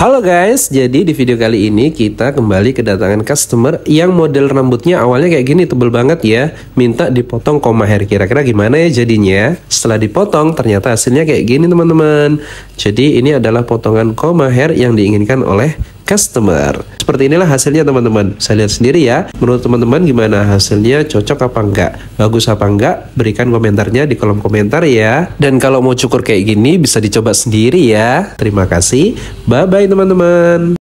Halo guys, jadi di video kali ini kita kembali kedatangan customer yang model rambutnya awalnya kayak gini tebel banget ya Minta dipotong koma hair, kira-kira gimana ya jadinya? Setelah dipotong ternyata hasilnya kayak gini teman-teman Jadi ini adalah potongan koma hair yang diinginkan oleh customer. Seperti inilah hasilnya teman-teman. Saya lihat sendiri ya. Menurut teman-teman gimana hasilnya cocok apa enggak? Bagus apa enggak? Berikan komentarnya di kolom komentar ya. Dan kalau mau cukur kayak gini bisa dicoba sendiri ya. Terima kasih. Bye-bye teman-teman.